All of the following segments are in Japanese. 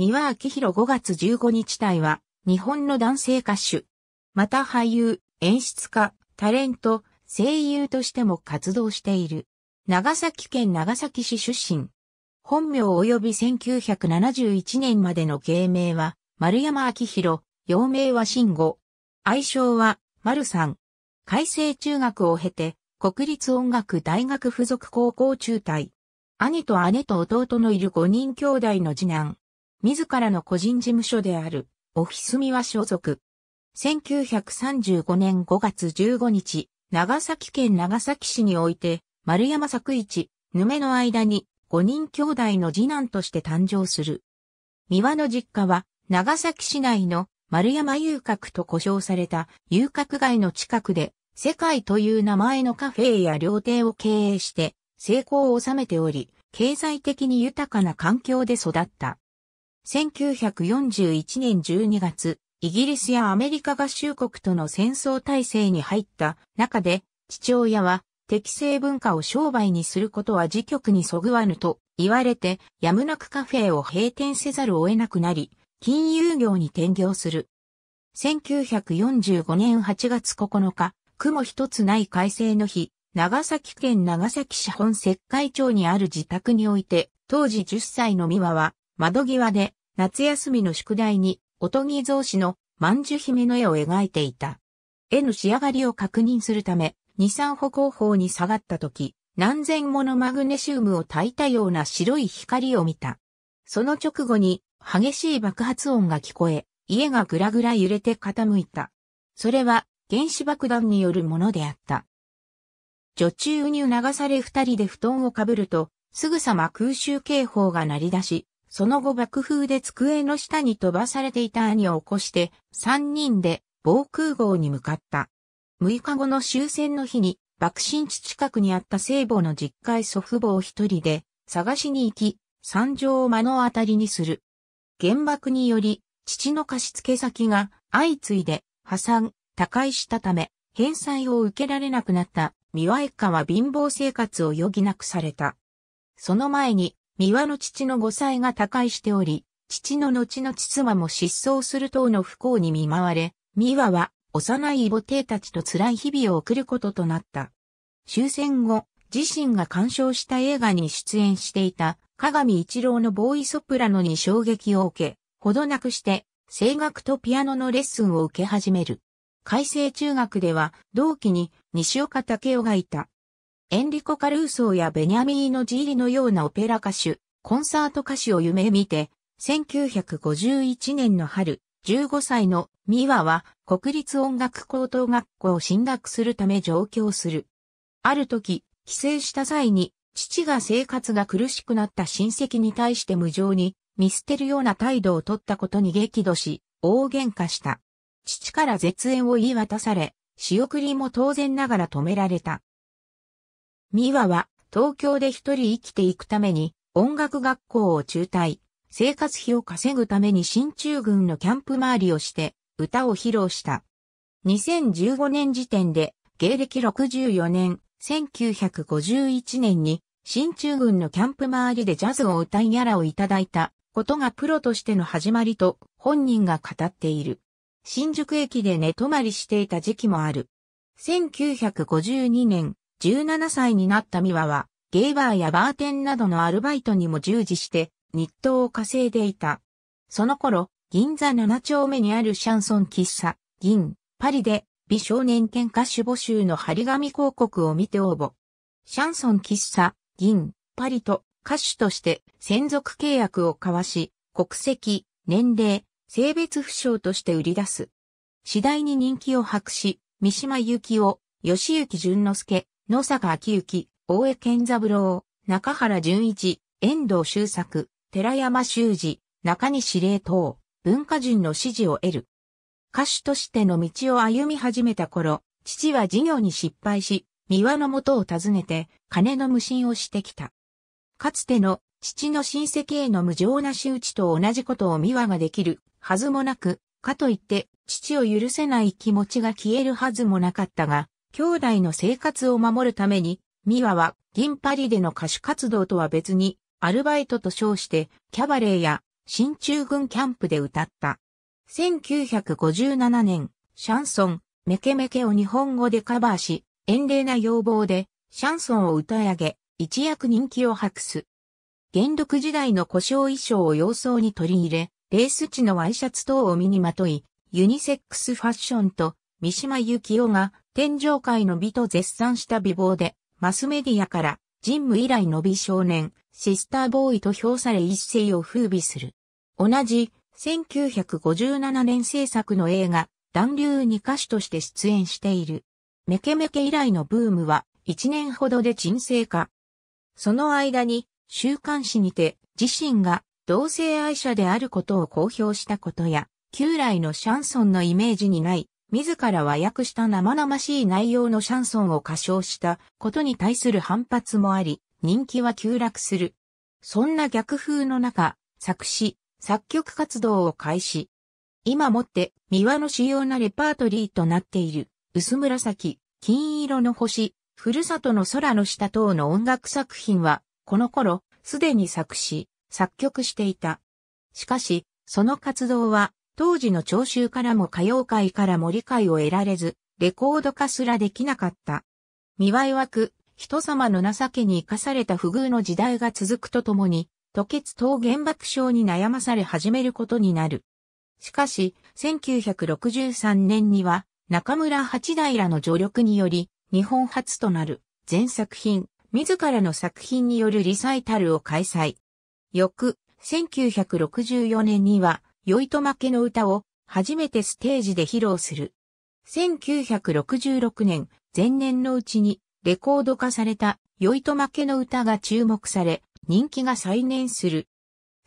三輪明宏5月15日隊は、日本の男性歌手。また俳優、演出家、タレント、声優としても活動している。長崎県長崎市出身。本名及び1971年までの芸名は、丸山明宏、幼名は慎吾。愛称は、丸さん。海星中学を経て、国立音楽大学附属高校中退。兄と姉と弟のいる5人兄弟の次男。自らの個人事務所である、オフィスミワ所属。1935年5月15日、長崎県長崎市において、丸山作一、ぬめの間に、5人兄弟の次男として誕生する。三輪の実家は、長崎市内の丸山遊郭と呼称された遊郭街の近くで、世界という名前のカフェや料亭を経営して、成功を収めており、経済的に豊かな環境で育った。1941年12月、イギリスやアメリカ合衆国との戦争体制に入った中で、父親は適正文化を商売にすることは自局にそぐわぬと言われて、やむなくカフェを閉店せざるを得なくなり、金融業に転業する。1945年8月9日、雲一つない改正の日、長崎県長崎市本石灰町にある自宅において、当時10歳の美和は、窓際で夏休みの宿題に、おとぎ造紙の万寿姫の絵を描いていた。絵の仕上がりを確認するため、二三歩後方に下がった時、何千ものマグネシウムを焚いたような白い光を見た。その直後に激しい爆発音が聞こえ、家がぐらぐら揺れて傾いた。それは原子爆弾によるものであった。女中に流され二人で布団をかぶると、すぐさま空襲警報が鳴り出し、その後爆風で机の下に飛ばされていた兄を起こして、三人で防空壕に向かった。六日後の終戦の日に、爆心地近くにあった聖母の実家へ祖父母を一人で探しに行き、惨状を目の当たりにする。原爆により、父の貸付先が相次いで破産、他界したため、返済を受けられなくなった、三輪一家は貧乏生活を余儀なくされた。その前に、三輪の父の後妻が他界しており、父の後の妻も失踪する等の不幸に見舞われ、三輪は幼い母弟たちと辛い日々を送ることとなった。終戦後、自身が鑑賞した映画に出演していた、鏡一郎のボーイソプラノに衝撃を受け、ほどなくして、声楽とピアノのレッスンを受け始める。海星中学では、同期に西岡武雄がいた。エンリコ・カルーソーやベニャミーノ・ジーリのようなオペラ歌手、コンサート歌手を夢見て、1951年の春、15歳のミワは国立音楽高等学校を進学するため上京する。ある時、帰省した際に、父が生活が苦しくなった親戚に対して無情に見捨てるような態度を取ったことに激怒し、大喧嘩した。父から絶縁を言い渡され、仕送りも当然ながら止められた。ミワは東京で一人生きていくために音楽学校を中退。生活費を稼ぐために新中軍のキャンプ回りをして歌を披露した。2015年時点で芸歴64年1951年に新中軍のキャンプ回りでジャズを歌いギャラをいただいたことがプロとしての始まりと本人が語っている。新宿駅で寝泊まりしていた時期もある。1952年、17歳になったミワは、ゲイバーやバーテンなどのアルバイトにも従事して、日当を稼いでいた。その頃、銀座7丁目にあるシャンソン喫茶、銀、パリで、美少年兼歌手募集の張り紙広告を見て応募。シャンソン喫茶、銀、パリと歌手として専属契約を交わし、国籍、年齢、性別不詳として売り出す。次第に人気を博し、三島由紀夫、吉行淳之介、野坂昭之、大江健三郎、中原淳一、遠藤周作、寺山修司、中西礼等、文化人の支持を得る。歌手としての道を歩み始めた頃、父は事業に失敗し、三輪の元を訪ねて、金の無心をしてきた。かつての父の親戚への無情な仕打ちと同じことを三輪ができるはずもなく、かといって父を許せない気持ちが消えるはずもなかったが、兄弟の生活を守るために、ミワは銀パリでの歌手活動とは別に、アルバイトと称してキャバレーや新中軍キャンプで歌った。1957年、シャンソン、メケメケを日本語でカバーし、遠麗な要望で、シャンソンを歌い上げ、一躍人気を博す。元禄時代の故障衣装を様相に取り入れ、レース地のワイシャツ等を身にまとい、ユニセックスファッションと、三島由紀夫が天上界の美と絶賛した美貌で、マスメディアから、ンム以来の美少年、シスターボーイと評され一世を風靡する。同じ、1957年制作の映画、暖流に歌手として出演している。メケメケ以来のブームは、1年ほどで沈静化。その間に、週刊誌にて、自身が同性愛者であることを公表したことや、旧来のシャンソンのイメージにない自ら和訳した生々しい内容のシャンソンを歌唱したことに対する反発もあり、人気は急落する。そんな逆風の中、作詞、作曲活動を開始。今もって、三輪の主要なレパートリーとなっている、薄紫、金色の星、ふるさとの空の下等の音楽作品は、この頃、すでに作詞、作曲していた。しかし、その活動は、当時の聴衆からも歌謡界からも理解を得られず、レコード化すらできなかった。見栄え枠、人様の情けに生かされた不遇の時代が続くとともに、吐血等原爆症に悩まされ始めることになる。しかし、1963年には、中村八平の助力により、日本初となる、全作品、自らの作品によるリサイタルを開催。翌、1964年には、酔いと負けの歌を初めてステージで披露する。1966年、前年のうちにレコード化された酔いと負けの歌が注目され、人気が再燃する。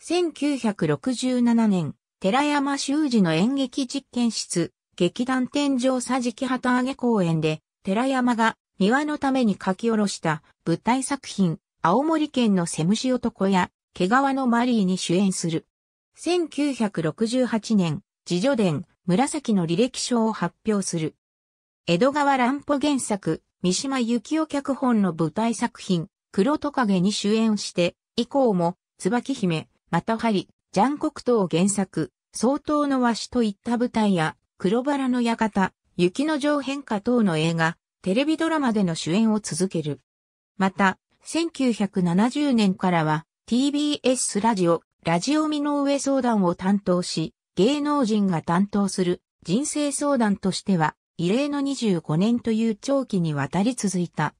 1967年、寺山修司の演劇実験室、劇団天井桟敷旗揚げ公演で、寺山が庭のために書き下ろした舞台作品、青森県のセムシ男や、毛皮のマリーに主演する。1968年、自助伝、紫の履歴書を発表する。江戸川乱歩原作、三島由紀夫脚本の舞台作品、黒トカゲに主演して、以降も、椿姫、またはり、ジャン国刀原作、相当の和紙といった舞台や、黒バラの館、雪の上変化等の映画、テレビドラマでの主演を続ける。また、1970年からは、TBS ラジオ、ラジオ身の上相談を担当し、芸能人が担当する人生相談としては、異例の25年という長期にわたり続いた。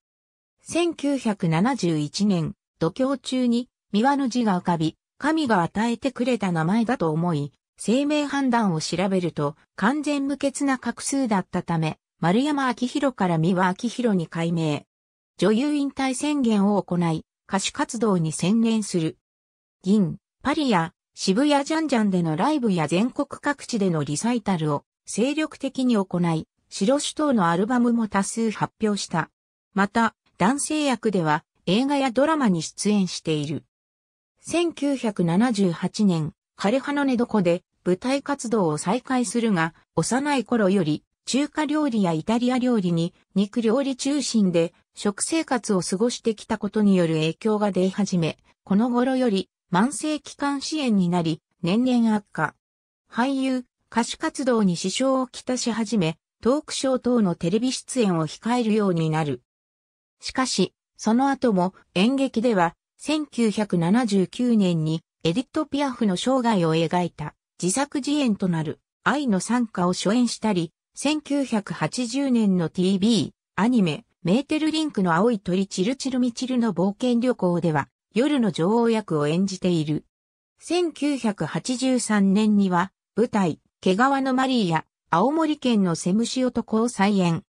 1971年、度胸中に、三輪の字が浮かび、神が与えてくれた名前だと思い、生命判断を調べると、完全無欠な画数だったため、丸山明宏から三輪明宏に改名。女優引退宣言を行い、歌手活動に専念する。銀、パリや渋谷ジャンジャンでのライブや全国各地でのリサイタルを精力的に行い、白首都のアルバムも多数発表した。また、男性役では映画やドラマに出演している。1978年、枯葉の寝床で舞台活動を再開するが、幼い頃より中華料理やイタリア料理に肉料理中心で食生活を過ごしてきたことによる影響が出始め、この頃より慢性期間支援になり、年々悪化。俳優、歌手活動に支障をきたし始め、トークショー等のテレビ出演を控えるようになる。しかし、その後も演劇では、1979年にエディット・ピアフの生涯を描いた自作自演となる愛の参加を初演したり、1980年の TV、アニメ、メーテルリンクの青い鳥チルチルミチルの冒険旅行では、夜の女王役を演じている。1983年には、舞台、毛皮のマリーや、青森県のセムシ男を再演。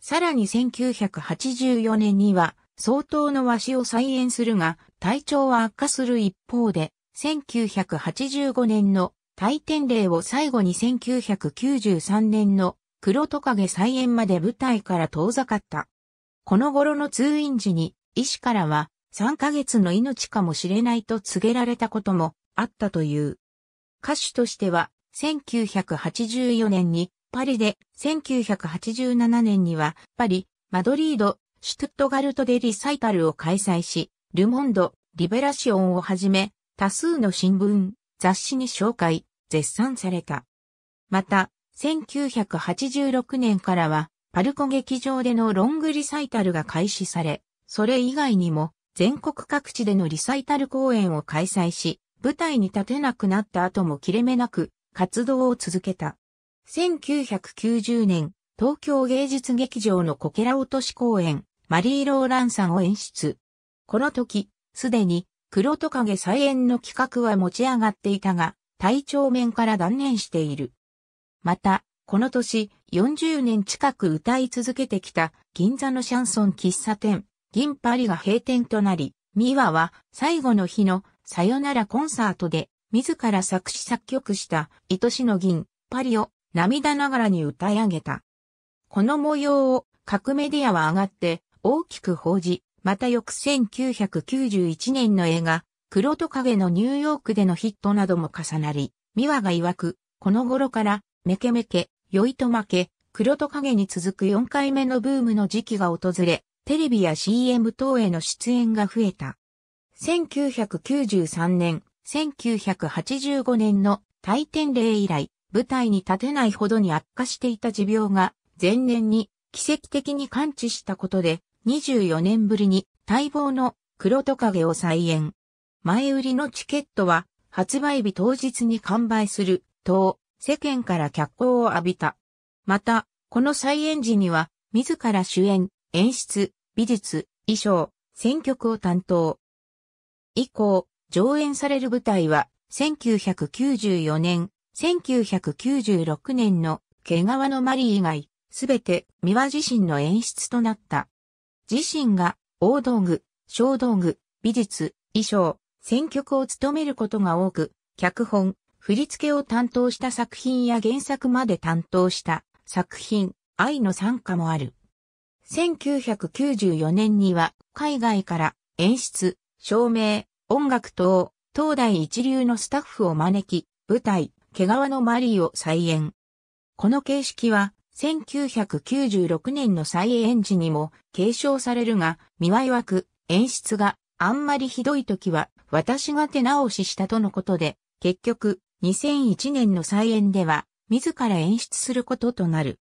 さらに1984年には、相当の和紙を再演するが、体調は悪化する一方で、1985年の大天霊を最後に1993年の黒トカゲ再演まで舞台から遠ざかった。この頃の通院時に、医師からは3ヶ月の命かもしれないと告げられたこともあったという。歌手としては、1984年にパリで、1987年にはパリ、マドリード、シュトゥットガルトでリサイタルを開催し、ルモンド、リベラシオンをはじめ、多数の新聞、雑誌に紹介、絶賛された。また、1986年からは、パルコ劇場でのロングリサイタルが開始され、それ以外にも、全国各地でのリサイタル公演を開催し、舞台に立てなくなった後も切れ目なく活動を続けた。1990年、東京芸術劇場のこけら落とし公演、マリー・ローランさんを演出。この時、すでに、黒トカゲ再演の企画は持ち上がっていたが、体調面から断念している。また、この年、40年近く歌い続けてきた銀座のシャンソン喫茶店、銀パリが閉店となり、ミワは最後の日のさよならコンサートで自ら作詞作曲した愛しの銀パリを涙ながらに歌い上げた。この模様を各メディアは上がって大きく報じ、また翌1991年の映画、黒と影のニューヨークでのヒットなども重なり、ミワが曰く、この頃から、メケメケ、酔いと負け、黒と影に続く4回目のブームの時期が訪れ、テレビや CM 等への出演が増えた。1993年、1985年の大天霊以来、舞台に立てないほどに悪化していた持病が、前年に奇跡的に感知したことで、24年ぶりに待望の黒トカゲを再演。前売りのチケットは発売日当日に完売すると世間から脚光を浴びた。また、この再演時には自ら主演、演出、美術、衣装、選曲を担当。以降、上演される舞台は、1994年、1996年の、毛皮のマリー以外、すべて、三輪自身の演出となった。自身が、大道具、小道具、美術、衣装、選曲を務めることが多く、脚本、振り付けを担当した作品や原作まで担当した作品、愛の参加もある。1994年には海外から演出、照明、音楽等、東大一流のスタッフを招き、舞台、毛皮のマリーを再演。この形式は1996年の再演時にも継承されるが、見は曰く演出があんまりひどい時は私が手直ししたとのことで、結局2001年の再演では自ら演出することとなる。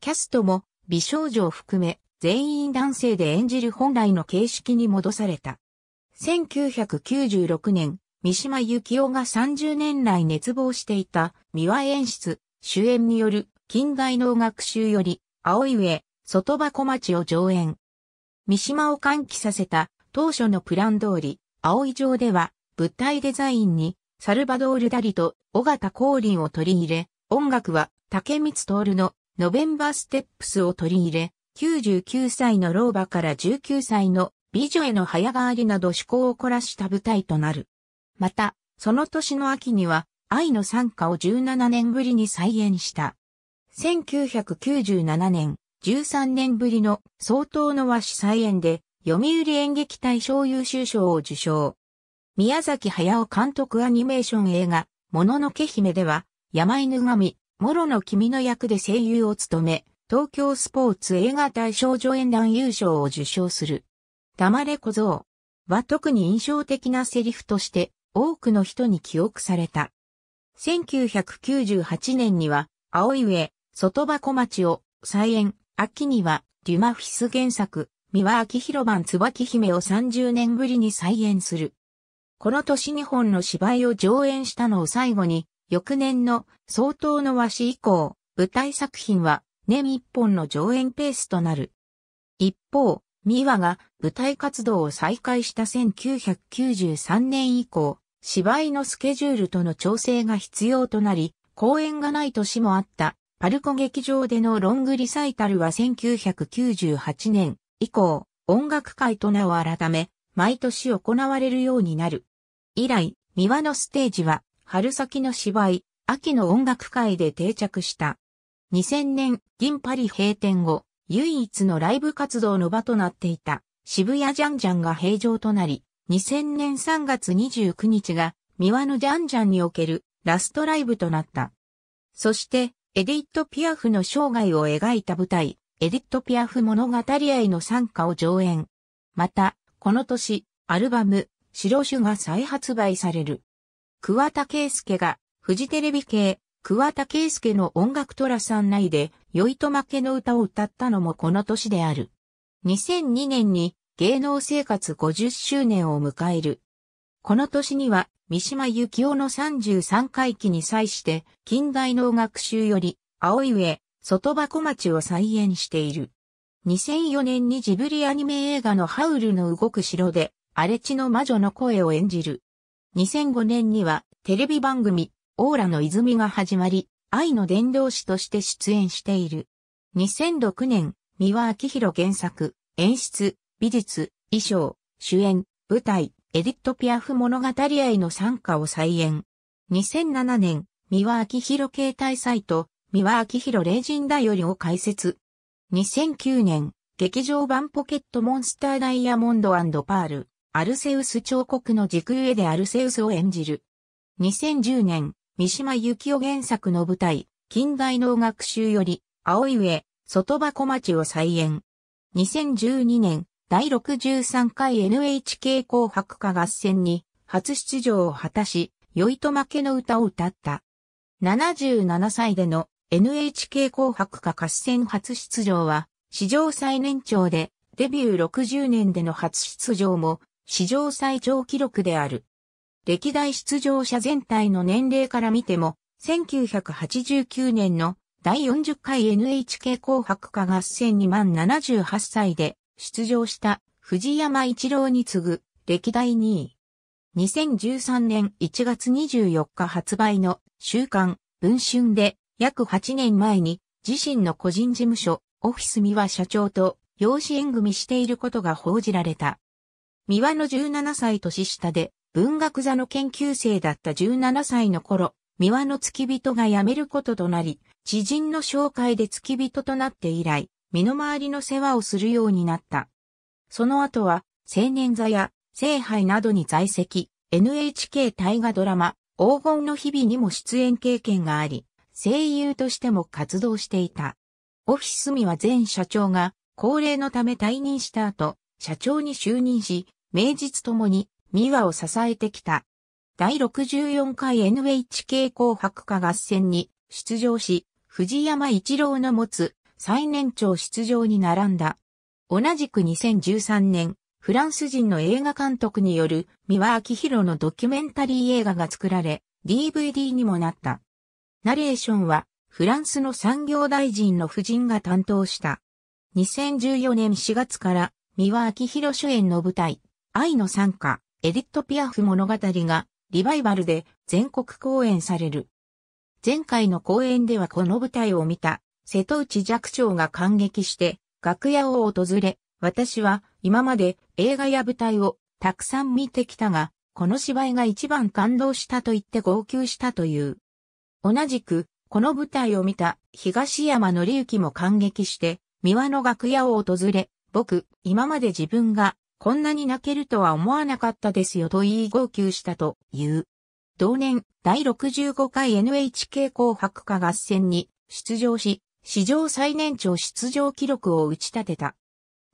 キャストも美少女を含め、全員男性で演じる本来の形式に戻された。1996年、三島由紀夫が30年来熱望していた、三輪演出、主演による近代能学集より、青い上、外箱町を上演。三島を歓喜させた当初のプラン通り、青い城では、舞台デザインに、サルバドール・ダリと、尾形光林を取り入れ、音楽は、竹光徹のノベンバーステップスを取り入れ、99歳の老婆から19歳の美女への早変わりなど趣向を凝らした舞台となる。また、その年の秋には、愛の参加を17年ぶりに再演した。1997年、13年ぶりの相当の和紙再演で、読売演劇大賞優秀賞を受賞。宮崎駿監督アニメーション映画、もののけ姫では、山犬神、モロの君の役で声優を務め、東京スポーツ映画大賞助演団優勝を受賞する。黙れ小僧は特に印象的なセリフとして多くの人に記憶された。1998年には、青い上、外箱町を再演、秋には、デュマフィス原作、三輪明広版椿姫を30年ぶりに再演する。この年2本の芝居を上演したのを最後に、翌年の総統の和紙以降、舞台作品は年一本の上演ペースとなる。一方、ミワが舞台活動を再開した1993年以降、芝居のスケジュールとの調整が必要となり、公演がない年もあったパルコ劇場でのロングリサイタルは1998年以降、音楽界と名を改め、毎年行われるようになる。以来、三輪のステージは春先の芝居、秋の音楽会で定着した。2000年、銀パリ閉店後、唯一のライブ活動の場となっていた渋谷ジャンジャンが閉場となり、2000年3月29日が、三輪のジャンジャンにおけるラストライブとなった。そして、エディット・ピアフの生涯を描いた舞台、エディット・ピアフ物語愛の参加を上演。また、この年、アルバム、白種が再発売される。桑田圭介が、フジテレビ系、桑田圭介の音楽ラさん内で、酔いと負けの歌を歌ったのもこの年である。2002年に芸能生活50周年を迎える。この年には、三島由紀夫の33回忌に際して、近代能楽集より、青い上、外箱町を再演している。2004年にジブリアニメ映画のハウルの動く城で、荒地の魔女の声を演じる。2005年にはテレビ番組オーラの泉が始まり、愛の伝道師として出演している。2006年、三輪明宏原作、演出、美術、衣装、主演、舞台、エディットピアフ物語愛の参加を再演。2007年、三輪明宏携帯サイト、三輪明宏霊人だよりを開設。2009年、劇場版ポケットモンスターダイヤモンドパール。アルセウス彫刻の軸上でアルセウスを演じる。2010年、三島由紀夫原作の舞台、近代能学習より、青い上、外箱町を再演。2012年、第63回 NHK 紅白歌合戦に初出場を果たし、酔いと負けの歌を歌った。77歳での NHK 紅白歌合戦初出場は、史上最年長で、デビュー60年での初出場も、史上最長記録である。歴代出場者全体の年齢から見ても、1989年の第40回 NHK 紅白歌合戦に満78歳で出場した藤山一郎に次ぐ歴代2位。2013年1月24日発売の週刊文春で約8年前に自身の個人事務所オフィス三は社長と養子縁組していることが報じられた。三輪の17歳年下で、文学座の研究生だった17歳の頃、三輪の付き人が辞めることとなり、知人の紹介で付き人となって以来、身の回りの世話をするようになった。その後は、青年座や、聖杯などに在籍、NHK 大河ドラマ、黄金の日々にも出演経験があり、声優としても活動していた。オフィスミは前社長が、高齢のため退任した後、社長に就任し、名実ともに、ミワを支えてきた。第64回 NHK 紅白歌合戦に出場し、藤山一郎の持つ最年長出場に並んだ。同じく2013年、フランス人の映画監督による三和明宏のドキュメンタリー映画が作られ、DVD にもなった。ナレーションは、フランスの産業大臣の夫人が担当した。2014年4月から三輪明宏主演の舞台、愛の参加、エディット・ピアフ物語がリバイバルで全国公演される。前回の公演ではこの舞台を見た瀬戸内寂聴が感激して楽屋を訪れ、私は今まで映画や舞台をたくさん見てきたが、この芝居が一番感動したと言って号泣したという。同じく、この舞台を見た東山紀之も感激して、三輪の楽屋を訪れ、僕、今まで自分がこんなに泣けるとは思わなかったですよと言い号泣したという。同年、第65回 NHK 紅白歌合戦に出場し、史上最年長出場記録を打ち立てた。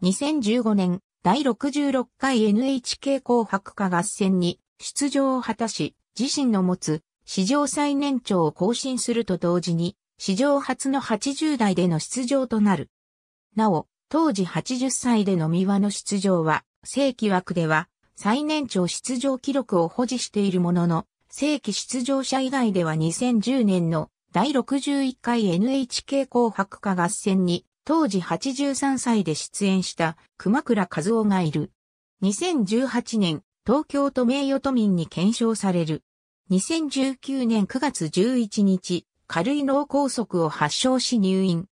2015年、第66回 NHK 紅白歌合戦に出場を果たし、自身の持つ史上最年長を更新すると同時に、史上初の80代での出場となる。なお、当時80歳での三輪の出場は、正規枠では最年長出場記録を保持しているものの、正規出場者以外では2010年の第61回 NHK 紅白歌合戦に当時83歳で出演した熊倉和夫がいる。2018年、東京都名誉都民に検証される。2019年9月11日、軽い脳梗塞を発症し入院。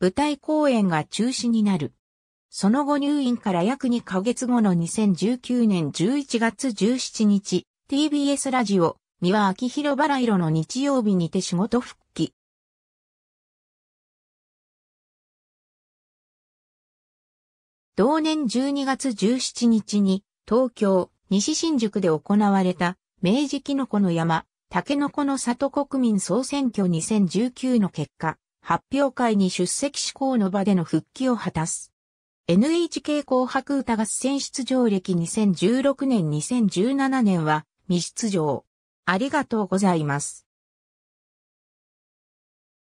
舞台公演が中止になる。その後入院から約2ヶ月後の2019年11月17日、TBS ラジオ、三輪明宏バラ色の日曜日にて仕事復帰。同年12月17日に、東京、西新宿で行われた、明治キノコの山、竹の子の里国民総選挙2019の結果、発表会に出席志向の場での復帰を果たす。NHK 紅白歌合戦出場歴2016年2017年は未出場。ありがとうございます。